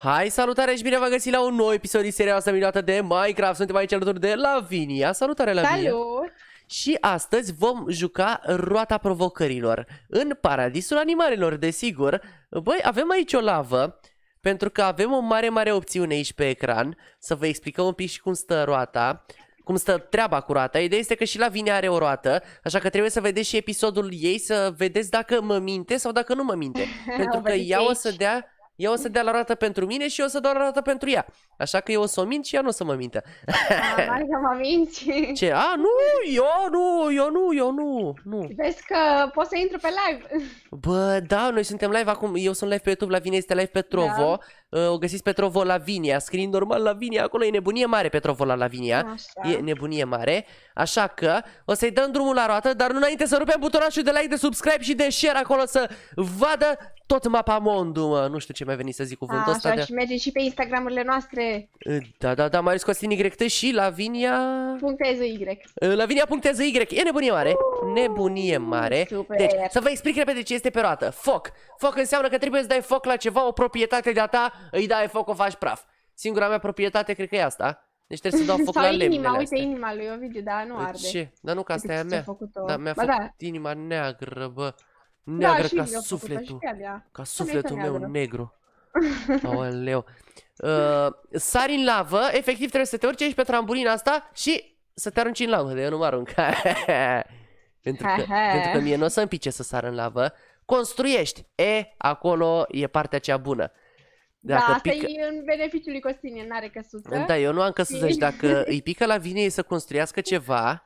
Hai, salutare și bine v-am găsit la un nou episod din seria asta minunată de Minecraft. Suntem aici alături de Lavinia. Salutare, Lavinia! Salut! Și astăzi vom juca roata provocărilor în paradisul animalelor, desigur. Băi, avem aici o lavă, pentru că avem o mare, mare opțiune aici pe ecran. Să vă explicăm un pic și cum stă roata cum stă treaba cu roata. Ideea este că și Lavinia are o roată, așa că trebuie să vedeți și episodul ei, să vedeți dacă mă minte sau dacă nu mă minte. pentru că ea o să dea ea o să dea la rată pentru mine și eu o să dau la rată pentru ea. Așa că eu o să o mint și ea nu o să mă mintă. Mai ah, să mă minți. Ce? A, nu, eu nu, eu nu, eu nu, nu. Vezi că pot să intru pe live. Bă, da, noi suntem live acum. Eu sunt live pe YouTube, la Vine este live pe Trovo. Da. Uh, o găsiți pe Trovo la Vinia. Scriind normal la Vinia, acolo e nebunie mare pe Trovo la la Așa. E nebunie mare. Așa că o să-i dăm drumul la roată, dar nu înainte să rupem butonașul de like, de subscribe și de share acolo să vadă tot mapa mondu, mă, nu știu ce mai veni să zic cuvântul ăsta. Așa, de... și merge și pe Instagramurile noastre. Da, da, da, ales Costin YT și Lavinia... Puncteză Y. Lavinia punctează Y, e nebunie mare, uh, nebunie mare. Super. Deci, să vă explic repede ce este pe roată. Foc. Foc înseamnă că trebuie să dai foc la ceva, o proprietate de-a ta, îi dai foc, o faci praf. Singura mea proprietate cred că e asta. Deci trebuie să dau foc la la inima, uite inima lui Ovidiu, da, nu păi arde. Ce? Dar nu că asta e a mea. Da, mi-a făcut inima neagră, bă. Da, neagră da, ca, și sufletul, ca sufletul. Ca sufletul meu neagră. negru. Aoleu. Uh, sari în lavă, efectiv trebuie să te urci aici pe trambulina asta și să te arunci în lavă, de eu nu mă arunc. pentru, că, pentru că mie nu o să împice să sar în lavă. Construiești. E, acolo e partea cea bună. Da, dacă da, pică... e în beneficiul lui Costinie, n-are căsuță. Da, eu nu am căsuță și dacă îi pică la vine ei să construiască ceva,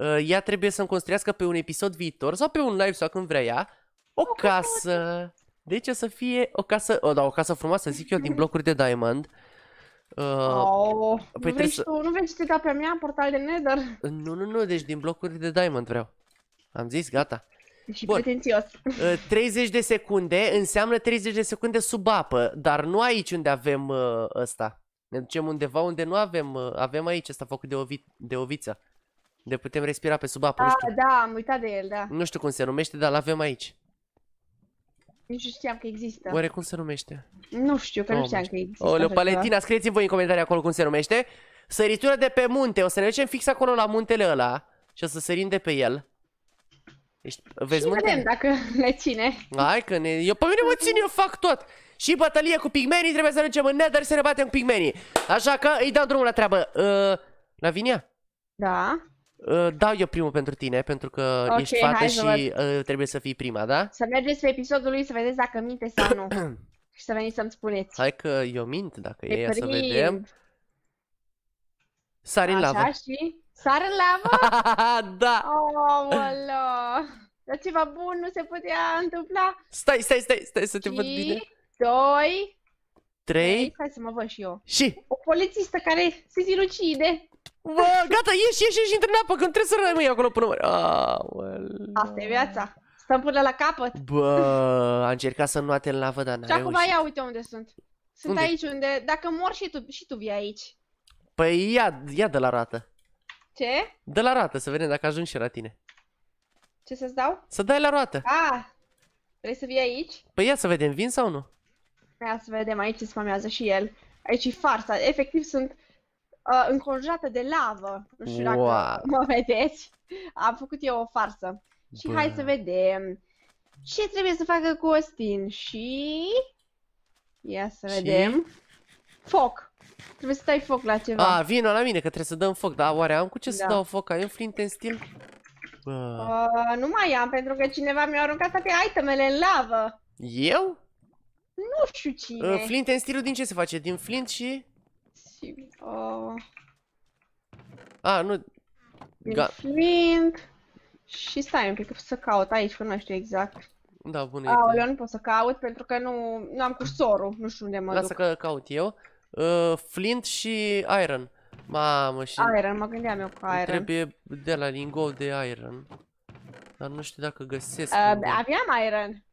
Ă, ea trebuie să-mi construiască pe un episod viitor sau pe un live sau când vrea ea, o casă. Deci o să fie o casă, o, da, o casă frumoasă, zic eu, din mhm. blocuri de diamond. Uh, oh, păi nu, vezi să... tu, nu să te da pe mea, portal de nether? Ă, nu, nu, nu, deci din blocuri de diamond vreau. Am zis, gata. Și Bun. pretențios. Uh, 30 de secunde înseamnă 30 de secunde sub apă, dar nu aici unde avem uh, ăsta. Ne ducem undeva unde nu avem, uh, avem aici asta făcut de, ovi- de oviță. De putem respira pe sub apă, da, nu știu. da, am uitat de el, da. Nu știu cum se numește, dar l-avem aici. Nici nu știam că există. Oare cum se numește? Nu știu, că oh, nu știam că există. Oleu, Paletina, scrieți-mi voi în comentarii acolo cum se numește. Săritură de pe munte. O să ne ducem fix acolo la muntele ăla și o să sărim de pe el. Ești, vezi și vedem dacă ne ține. Hai că ne... Eu pe mine mă țin, eu fac tot. Și bătălie cu pigmenii, trebuie să ducem în nether să ne batem cu pigmenii. Așa că îi dau drumul la treabă. Uh, vinia? Da? Uh, Dau eu primul pentru tine, pentru că okay, ești fată și vă... Uh, trebuie să fii prima, da? Să mergeți pe episodul lui să vedeți dacă minte sau nu. și să veniți să-mi spuneți. Hai că eu mint, dacă e, să vedem. Sari în lavă. Așa și... Sar în lavă? da! Omolo! Dar ceva bun nu se putea întâmpla. Stai, stai, stai, stai să te văd bine. doi, trei... Hai să mă văd și eu. Și? O polițistă care se zilucide. Bă, gata, ieși, ieși, ieși, intră în apă, când trebuie să rămâi acolo până mări. Asta e viața. Stăm până la capăt. Bă, a încercat să nu ate în lavă, dar n-a Și acum ia uite unde sunt. Sunt unde? aici unde, dacă mor și tu, și tu vii aici. Păi ia, ia de la rată. Ce? De la rată, să vedem dacă ajung și la tine. Ce să-ți dau? Să dai la roată. Ah, vrei să vii aici? Păi ia să vedem, vin sau nu? Ia să vedem, aici se spamează și el. Aici e farsa, efectiv sunt uh, înconjurată de lavă. Nu știu wow. dacă mă vedeți. Am făcut eu o farsă. Și Bă. hai să vedem ce trebuie să facă Costin și... Ia să și... vedem. Foc. Trebuie să dai foc la ceva. A, vină la mine că trebuie să dăm foc, dar oare am cu ce da. să dau foc? Ai un flint în stil? Uh, nu mai am, pentru că cineva mi-a aruncat toate itemele în lavă. Eu? Nu știu cine. Uh, flint în stilul din ce se face? Din flint și posibil. Uh, A, nu... Flint... Și stai un pic să caut aici, că nu știu exact. Da, bună Ah, eu nu pot să caut pentru că nu, nu am cursorul, nu știu unde mă Lasă duc. că caut eu. Uh, Flint și Iron. Mamă, și... Iron, mă gândeam eu cu Iron. Trebuie de la lingou de Iron. Dar nu știu dacă găsesc. Uh, aveam Iron.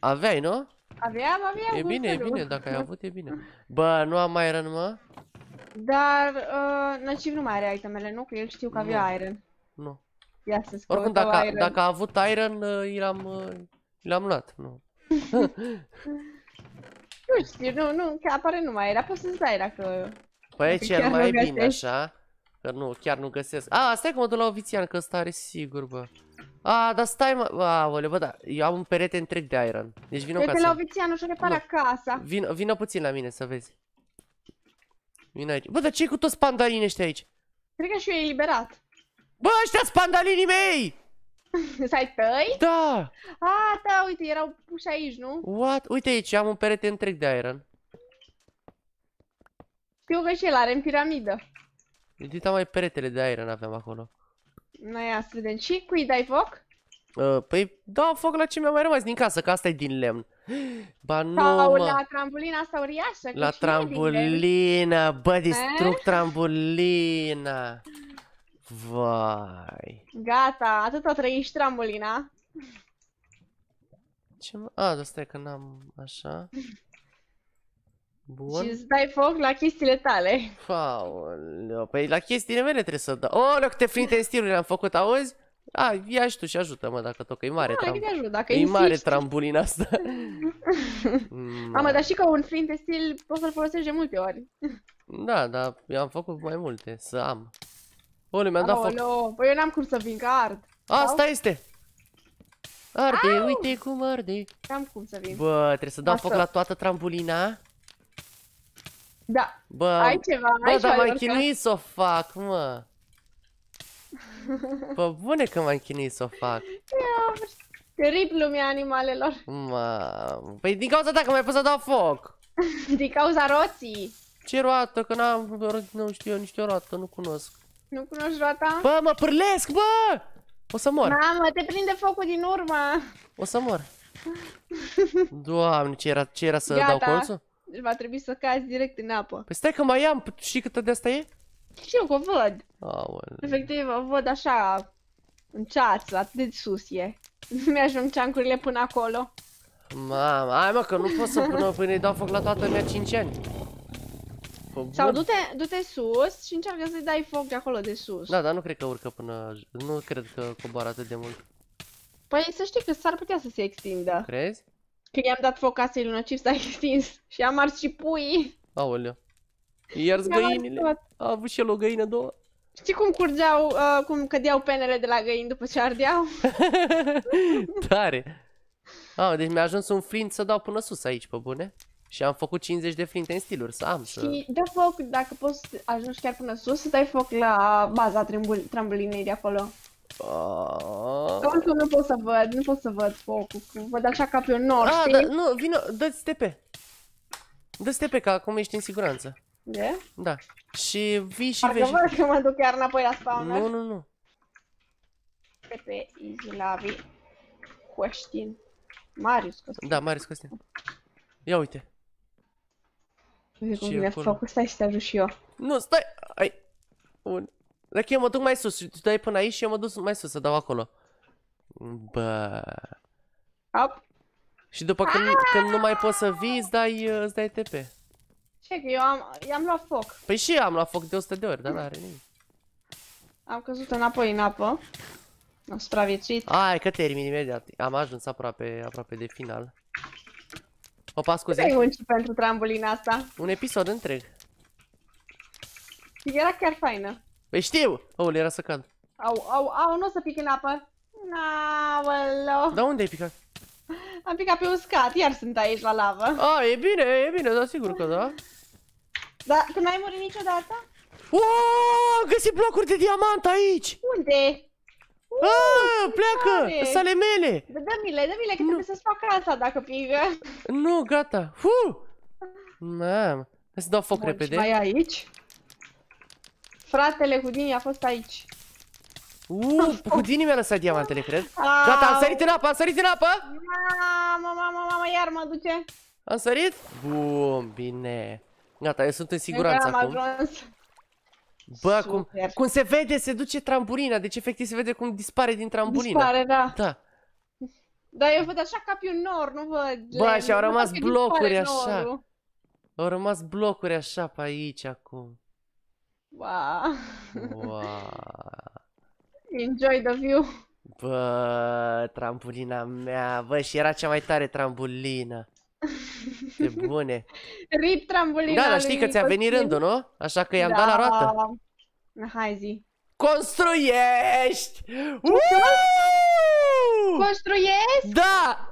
A aveai, nu? Aveam, aveam E bine, e bine, dacă ai avut, e bine. Bă, nu am iron, mă? Dar, uh, nu mai are itemele, nu? Că el știu că avea iron. Nu. Ia să Oricum, dacă, iron. dacă a avut iron, uh, i l-am uh, l-am luat, nu. nu știu, nu, nu, că apare nu mai era, poți să-ți dai dacă... Păi cel mai bine, așa. Că nu, chiar nu găsesc. A, stai că mă duc la ovițian, că ăsta are sigur, bă. A, dar stai mă, aoleu, bă, da, eu am un perete întreg de iron. Deci vină ca să... la obițianul și repara casa. Vină, vină puțin la mine să vezi. Vină aici. Bă, dar ce cu toți pandalini ăștia aici? Cred că și eu e eliberat. Bă, ăștia sunt pandalinii mei! Să-i tăi? Da! A, da, uite, erau puși aici, nu? What? Uite aici, am un perete întreg de iron. Știu că și el are în piramidă. Deci uite, mai peretele de iron aveam acolo. No, ia să vedem. Și cui dai foc? Uh, păi, da, foc la ce mi-a mai rămas din casă, că asta e din lemn. Ba nu, Sau mă. la trambulina asta uriașă. La trambulina, bă, eh? distrug trambulina. Vai. Gata, atât o trăiești trambulina. Ce A, dar stai că n-am așa. Bun. Și stai dai foc la chestiile tale. Faoleu, păi la chestiile mele trebuie să dau. Oleu, câte frinte în stiluri am făcut, auzi? A, ia și tu și ajută-mă dacă tot, că e mare, da, tram... Exact, dacă e mare trambulina asta. Mamă, dar și ca un frinte de stil poți să-l folosești de multe ori. Da, dar eu am făcut mai multe, să am. Oleu, mi-am dat foc. Păi eu n-am cum să vin, că ard. Asta este! Arde, Au! uite cum arde. N-am cum să vin. Bă, trebuie să dau asta. foc la toată trambulina. Da. Bă, ai ceva, bă, ai dar m-am chinuit să o fac, mă. Bă, bune că m-am chinuit să o fac. Rip lumea animalelor. Mă, păi din cauza ta că m-ai pus să dau foc. din cauza roții. Ce roată? Că n-am, nu știu eu nici o roată, nu cunosc. Nu cunoști roata? Bă, mă pârlesc, bă! O să mor. Mamă, te prinde focul din urmă. O să mor. Doamne, ce era, ce era să Gata. dau colțul? Deci va trebui să cazi direct în apă. Păi stai că mai am, păi știi câtă de asta e? Știu că o văd. Aoleu. Efectiv, o văd așa, în ceață, atât de sus e. Mi-ajung ceancurile până acolo. Mama, hai mă că nu pot să până până îi dau foc la toată mea 5 ani. Sau du-te du, sus și încearcă să-i dai foc de acolo de sus. Da, dar nu cred că urcă până... Nu cred că coboară atât de mult. Păi să știi că s-ar putea să se extindă. Crezi? Când i-am dat foc casei lui Nocif s-a extins și am ars și puii. Aolea. Iar găinile. A avut și el o găină, două. Știi cum curgeau, uh, cum cădeau penele de la găini după ce ardeau? Tare! Ah, deci mi-a ajuns un flint să dau până sus aici, pe bune. Și am făcut 50 de flinte în stiluri, să am să... Și de foc, dacă poți ajungi chiar până sus, să dai foc la baza trambulinei de acolo. Oh. nu pot să văd, nu pot să văd focul, văd așa ca pe un nor, ah, Da, nu, vino, dă-ți TP. Dă-ți TP, că acum ești în siguranță. De? Da. Și vii și Parcă vezi. Parcă că mă duc chiar înapoi la spawn Nu, nu, nu. TP, easy, lavi, Question. Marius Costin. Da, Marius Costin. Ia uite. Uite cum vine focul, stai și te ajut și eu. Nu, stai! Ai! Un, dacă eu mă duc mai sus și tu dai până aici și eu mă duc mai sus să dau acolo. Bă. Up. Și după când, când nu mai poți să vii, îți dai, îți dai TP. Ce, că eu am, i-am luat foc. Păi și eu am luat foc de 100 de ori, dar n-are nimic. Am căzut înapoi în apă. Am supraviețuit. Ai, că termin imediat. Am ajuns aproape, aproape de final. Opa, scuze. Cât ai pentru trambulina asta? Un episod întreg. Era chiar faină. Păi știu! Aul, era să cad. Au, au, au, nu o să pic în apă. Aoleu. Dar unde ai picat? Am picat pe uscat, iar sunt aici la lavă. A, e bine, e bine, da, sigur că da. Da, tu n-ai murit niciodată? Uuuu, am găsit blocuri de diamant aici! Unde? Uh, pleacă! Sale mele! Da, dă-mi-le, dă-mi-le, că nu. trebuie să-ți fac asta dacă pigă. Nu, gata. Huu, mamă, Hai să dau foc repede. mai aici? Fratele Houdini a fost aici. Uuu, Houdini mi-a lăsat diamantele, cred. Gata, am sărit în apă, am sărit în apă! Mamă, mamă, mamă, iar mă duce. Am sărit? Bun, bine. Gata, eu sunt în siguranță acum. Ajuns. Bă, cum, cum se vede, se duce trambulina Deci, efectiv, se vede cum dispare din trambulina Dispare, da. Da. Dar eu văd așa ca pe un nor, nu văd... Bă, și au rămas blocuri așa. Au rămas blocuri așa pe aici acum. Wow. wow. Enjoy the view. Bă, tramburina mea, bă, și era cea mai tare trambulină. De bune. Rip trambulina. Da, dar știi că ți-a venit rândul, nu? Așa că i-am da. dat la roată. Hai zi. Construiești! Uuu! Construiești? Da!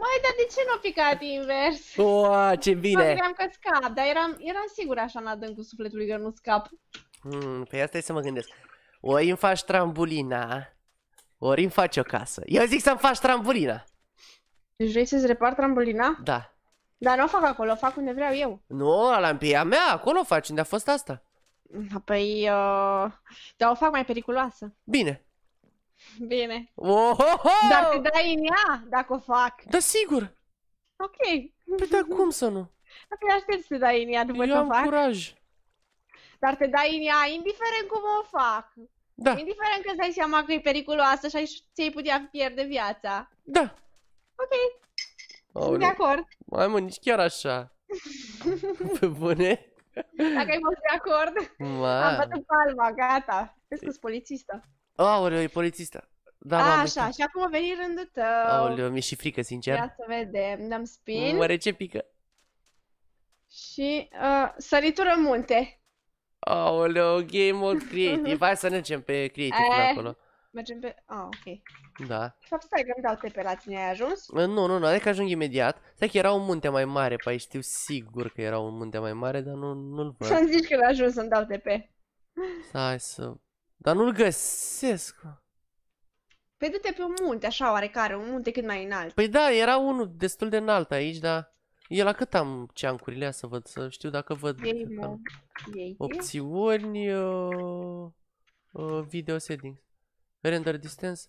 Mai, dar de ce nu a picat invers? O, ce bine! Mă că scap, dar eram, eram sigur așa în adâncul sufletului că nu scap. Hmm, pe păi asta e să mă gândesc. Ori îmi faci trambulina, ori îmi faci o casă. Eu zic să-mi faci trambulina. Deci vrei să-ți repar trambulina? Da. Dar nu o fac acolo, o fac unde vreau eu. Nu, la lampia mea, acolo o faci, unde a fost asta. Păi, uh, dar o fac mai periculoasă. Bine, Bine. Oh, oh, oh! Dar te dai în ea dacă o fac. Da, sigur. Ok. Păi da, cum să nu? Apoi aștept să te dai în ea după Eu ce am o fac. curaj. Dar te dai în ea indiferent cum o fac. Da. Indiferent că îți dai seama că e periculoasă și ai, ți-ai putea pierde viața. Da. Ok. Sunt de acord. Mai mă, nici chiar așa. Pe bune? Dacă ai fost de acord, Ma. am bătut palma, gata. Vezi că polițistă. Aoleu, e polițistă. Da, A, așa, și acum a venit rândul tău. Aoleu, mi-e și frică, sincer. Ia să vedem, dăm spin. Mă ce pică? Și uh, săritură în munte. Aoleu, game mode creative. Hai să mergem pe creative e... Eh, acolo. Mergem pe... Ah, ok. Da. De fapt, stai că îmi dau pe la tine, ai ajuns? Nu, nu, nu, adică ajung imediat. Stai că era un munte mai mare pe știu sigur că era un munte mai mare, dar nu, nu-l văd. Să-mi zici că l-a ajuns, îmi dau pe. Stai să dar nu-l găsesc. Păi du-te pe un munte, așa oarecare, un munte cât mai înalt. Păi da, era unul destul de înalt aici, dar... E la cât am ceancurile să văd, să știu dacă văd ei, am... ei, opțiuni, uh, uh, video settings, render distance,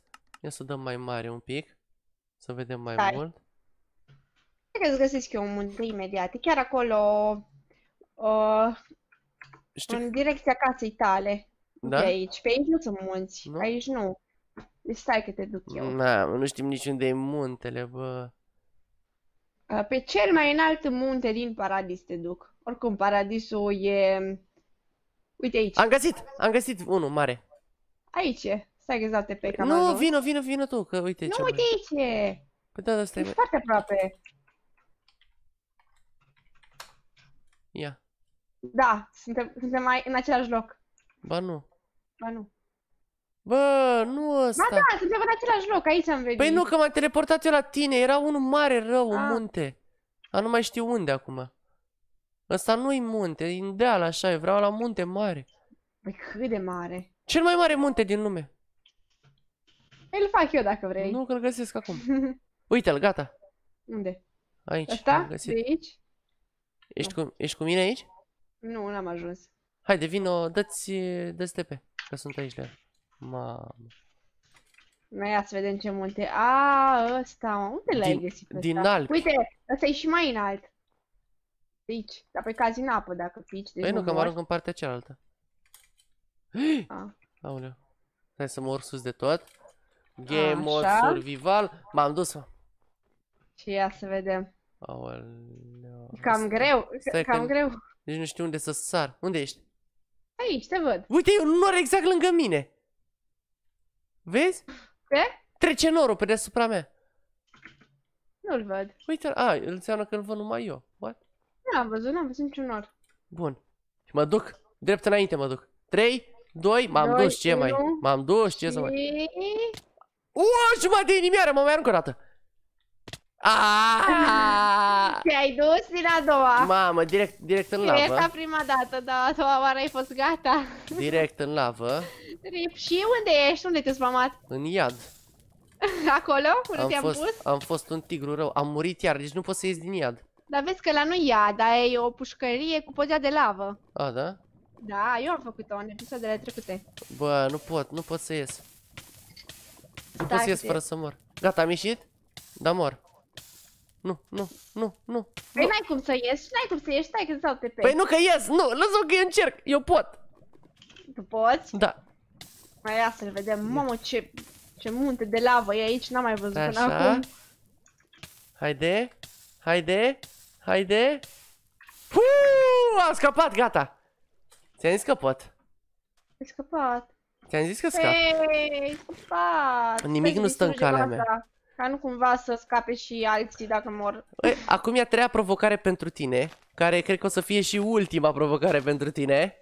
ia să dăm mai mare un pic, să vedem mai Hai. mult. Cred că îți găsesc eu un munte imediat, e chiar acolo, uh, știu... în direcția casei tale. Da? De aici, pe aici nu sunt munți, nu? aici nu. Deci stai că te duc eu. Na, mm, da, nu știm nici unde e muntele, bă. Pe cel mai înalt munte din paradis te duc. Oricum, paradisul e... Uite aici. Am găsit, am găsit unul mare. Aici e. Stai că pe păi camarul. Nu, vino, vino, vino tu, că uite nu, ce Nu, uite aici e. Păi da, da, stai. E foarte aproape. Ia. Da, suntem, suntem mai în același loc. Ba nu. Ba nu. Bă, nu ăsta. Ba da, suntem în același loc, aici am venit. Păi nu, că m-am teleportat eu la tine, era unul mare rău, un ah. munte. Dar nu mai știu unde acum. Ăsta nu-i munte, e în deal așa, eu vreau la munte mare. Păi cât de mare? Cel mai mare munte din lume. Păi îl fac eu dacă vrei. Nu, că-l găsesc acum. Uite-l, gata. Unde? Aici, Asta? De aici? Ești, cu, ești cu mine aici? Nu, n-am ajuns. Haide, vino, dă-ți DSTP, că sunt aici la Mamă. Noi ia să vedem ce munte. A, ăsta, mă, unde l-ai găsit ăsta? Din alt. Uite, ăsta e și mai înalt. Pici, dar pe cazi în apă dacă pici. Deci păi nu, că mă arunc în partea cealaltă. A. Aoleu. Hai să mor sus de tot. Game mode survival. M-am dus -o. Și ia să vedem. Aoleu. Cam greu, Stai cam greu. Deci nu știu unde să sar. Unde ești? Aici, te văd. Uite, e un nor exact lângă mine. Vezi? Ce? Trece norul pe deasupra mea. Nu-l văd. Uite, a, înseamnă că îl văd numai eu. What? Nu da, am văzut, n-am văzut niciun nor. Bun. Și mă duc, drept înainte mă duc. 3, 2, m-am dus, ce mai? M-am dus, ce să mai? Uau, jumătate de inimioară, mă mai arunc o dată. Aaaa! Ah! Te-ai dus din a doua. Mamă, direct, direct în lavă. Ești prima dată, dar a doua oară ai fost gata. Direct în lavă. Rip, și unde ești? Unde te-ai spamat? În iad. Acolo? Unde te-am pus? Am fost un tigru rău. Am murit iar, deci nu poți să ies din iad. Dar vezi că la nu iad, dar e o pușcărie cu podea de lavă. A, da? Da, eu am făcut-o în episoadele trecute. Bă, nu pot, nu pot să ies. Nu pot să ies fără să mor. Gata, am ieșit? Da, mor nu, nu, nu, nu. Păi nu. n-ai cum să ieși, n-ai cum să ieși, stai că îți dau TP. Păi nu că ies, nu, lăsă-mă că eu încerc, eu pot. Tu poți? Da. Mai ia să vedem, mamă ce, ce munte de lavă e aici, n-am mai văzut Așa. până acum. Haide, haide, haide. Fuuu, am scăpat, gata. Ți-am zis că pot. Ai scăpat. Ți-am zis că scap. Ei, scăpat. Nimic nu stă în calea mea. Ca nu cumva să scape și alții dacă mor. Ei, păi, acum e a treia provocare pentru tine, care cred că o să fie și ultima provocare pentru tine.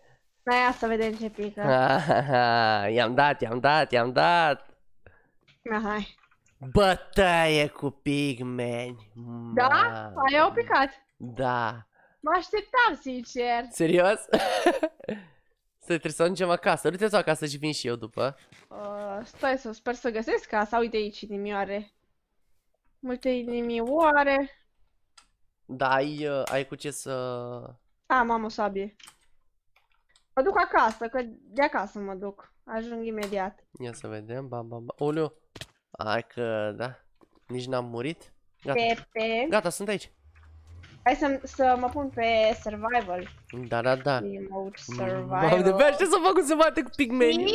Mai asta vedem ce pică. Ah, ah, ah, i-am dat, i-am dat, i-am dat. Hai. Bătaie cu pigmeni. Da? Aia au picat. Da. Mă așteptam, sincer. Serios? să trebuie să ducem acasă. Du-te acasă și vin și eu după. Uh, stai să sper să găsesc casa. Uite aici, inimioare. Multe inimioare. Da, ai, uh, ai cu ce să... Da, ah, o sabie. Mă duc acasă, că de acasă mă duc. Ajung imediat. Ia să vedem, bam, bam, ba. Oleu. Hai că, da. Nici n-am murit. Gata. Pepe. Gata, sunt aici. Hai să, să mă pun pe survival. Da, da, da. Remote survival. Mamă, de pe să fac un cu pigmenii.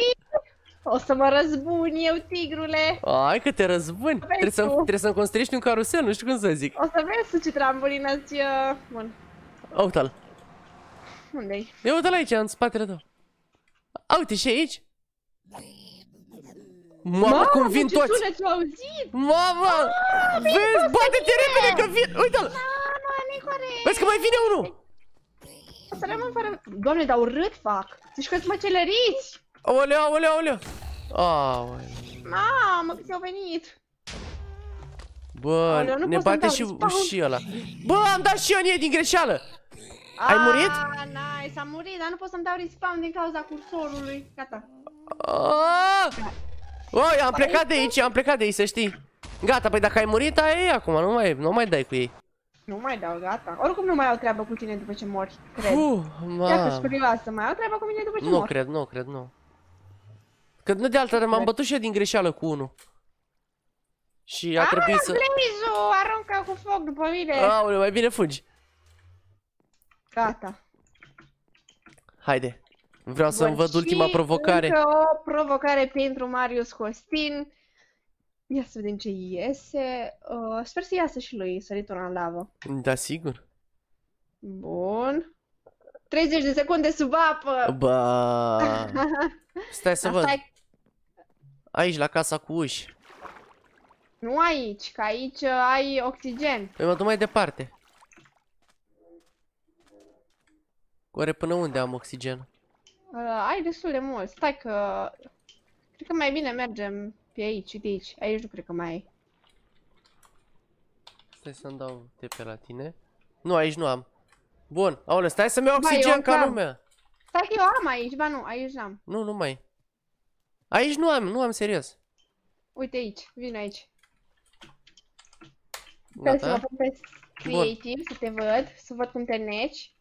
O să mă răzbun eu, tigrule! Ai că te răzbun! Trebuie să-mi construiești un carusel, nu știu cum să zic. O să vezi ce trambulină ți uh... Bun. Uite-l. Unde-i? uite-l aici, în spatele tău. A, uite și aici. Mamă, cum vin toți! Mamă, auzit! Mamă! Mamă vezi, bate-te repede că vin! Uite-l! Mamă, corect! Vezi că mai vine unul! O să rămân fără... Doamne, dar urât fac! Zici că-ți măcelăriți! Aoleu, aoleu, aoleu! Aoleu... Mamă, cât mi-au venit! Bă, ne bate și, și ăla. Bă, am dat și eu e din greșeală! Ai ah, murit? nice, am murit, dar nu pot să-mi dau respawn din cauza cursorului. Gata. Ah! Oi, am plecat de aici, am plecat de aici, să știi. Gata, păi dacă ai murit, ai ei acum, nu mai, nu mai dai cu ei. Nu mai dau, gata. Oricum nu mai au treabă cu tine după ce mori, cred. Uh, ma. Dacă-s curioasă, mai au treabă cu mine după ce nu mor. Nu cred, nu cred, nu. Că nu de altă m-am bătut și eu din greșeală cu unul. Și a, trebuit să... Blaze-ul aruncă cu foc după mine. Aule, mai bine fugi. Gata. Haide. Vreau să-mi văd ultima provocare. Încă o provocare pentru Marius Costin. Ia să vedem ce iese. Uh, sper să iasă și lui săritul în lavă. Da, sigur. Bun. 30 de secunde sub apă! Ba... Stai să văd. Aici, la casa cu uși. Nu aici, că aici uh, ai oxigen. Păi mă duc mai departe. Oare până unde am oxigen? Uh, ai destul de mult. Stai că... Cred că mai bine mergem pe aici, de aici. Aici nu cred că mai ai. Stai să-mi dau de pe la tine. Nu, aici nu am. Bun, aole, stai să-mi iau ba, oxigen ca lumea. Stai că eu am aici, ba nu, aici n-am. Nu, nu mai. Aici nu am, nu am, serios. Uite aici, vin aici. Gata. Stai să mă pe creative, să te văd, să văd cum te neci.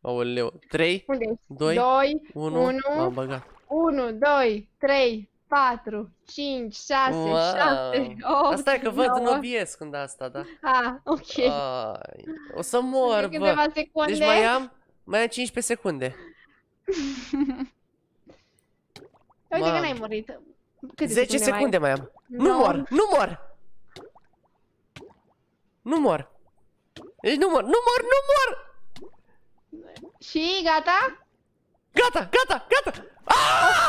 Aoleu, 3, 2, 2, 1, 1 m-am băgat. 1, 2, 3, 4, 5, 6, wow. 7, 8, Asta e că văd în OBS când asta, da? Ah, ok. Ai, o să mor, bă. Secunde. Deci mai am, mai am 15 secunde. Uite că n-ai murit. Câte 10 secunde, secunde mai Mai am. No. Nu mor, nu mor! Nu mor! Deci nu mor, nu mor, nu mor! Și gata? Gata, gata, gata! Ah!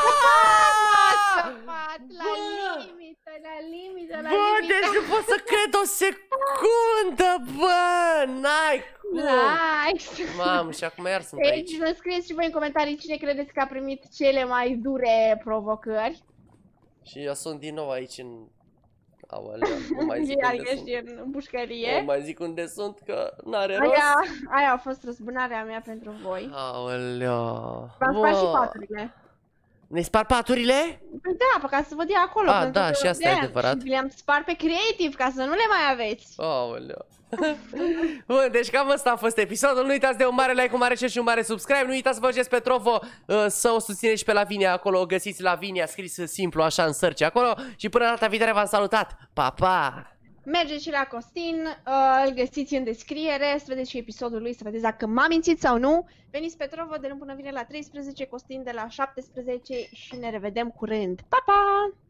La limită, la limită, la bă, deci nu pot să cred o secundă, bă! N-ai cum! Nice. Mamă, și acum iar sunt deci, aici. vă scrieți și voi în comentarii cine credeți că a primit cele mai dure provocări. Și eu sunt din nou aici în Aolea, nu mai zic Iar unde ești sunt. în bușcărie. Nu mai zic unde sunt, că n-are rost. Aia a fost răzbunarea mea pentru voi. Aolea. V-am spus și paturile ne spar paturile? Păi da, ca să vă dea acolo. A, da, și asta e adevărat. Și le-am spart pe creative ca să nu le mai aveți. Aoleu. Bun, deci cam asta a fost episodul. Nu uitați de un mare like, un mare share și un mare subscribe. Nu uitați să vă faceți pe Trovo uh, să o susțineți și pe Lavinia acolo. O găsiți Lavinia scris simplu așa în search acolo. Și până data viitoare v-am salutat. Pa, pa! mergeți și la Costin, uh, îl găsiți în descriere, să vedeți și episodul lui, să vedeți dacă m-am mințit sau nu. Veniți pe Trovo de luni până vine la 13, Costin de la 17 și ne revedem curând. Pa, pa!